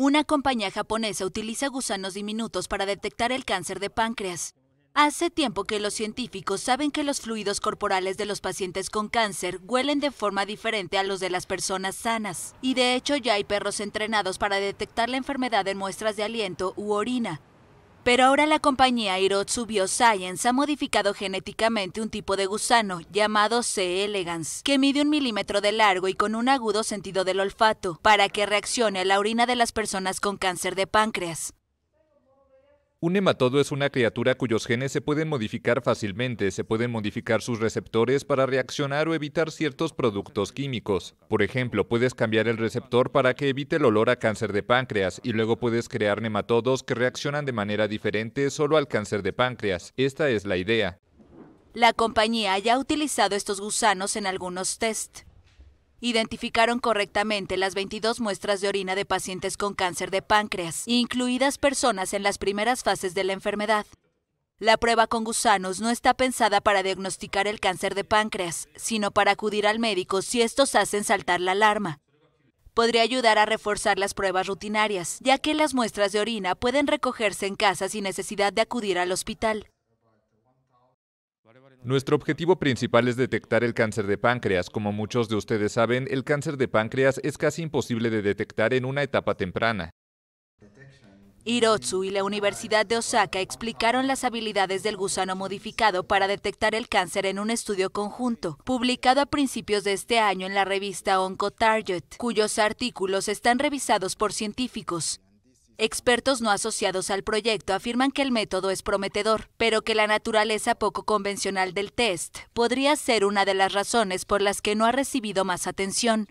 Una compañía japonesa utiliza gusanos diminutos para detectar el cáncer de páncreas. Hace tiempo que los científicos saben que los fluidos corporales de los pacientes con cáncer huelen de forma diferente a los de las personas sanas, y de hecho ya hay perros entrenados para detectar la enfermedad en muestras de aliento u orina, pero ahora la compañía Hirotsu Bioscience ha modificado genéticamente un tipo de gusano llamado C. elegans, que mide un milímetro de largo y con un agudo sentido del olfato, para que reaccione a la orina de las personas con cáncer de páncreas. Un nematodo es una criatura cuyos genes se pueden modificar fácilmente, se pueden modificar sus receptores para reaccionar o evitar ciertos productos químicos. Por ejemplo, puedes cambiar el receptor para que evite el olor a cáncer de páncreas y luego puedes crear nematodos que reaccionan de manera diferente solo al cáncer de páncreas. Esta es la idea. La compañía ya ha utilizado estos gusanos en algunos tests identificaron correctamente las 22 muestras de orina de pacientes con cáncer de páncreas, incluidas personas en las primeras fases de la enfermedad. La prueba con gusanos no está pensada para diagnosticar el cáncer de páncreas, sino para acudir al médico si estos hacen saltar la alarma. Podría ayudar a reforzar las pruebas rutinarias, ya que las muestras de orina pueden recogerse en casa sin necesidad de acudir al hospital. Nuestro objetivo principal es detectar el cáncer de páncreas. Como muchos de ustedes saben, el cáncer de páncreas es casi imposible de detectar en una etapa temprana. Hirotsu y la Universidad de Osaka explicaron las habilidades del gusano modificado para detectar el cáncer en un estudio conjunto, publicado a principios de este año en la revista OncoTarget, cuyos artículos están revisados por científicos. Expertos no asociados al proyecto afirman que el método es prometedor, pero que la naturaleza poco convencional del test podría ser una de las razones por las que no ha recibido más atención.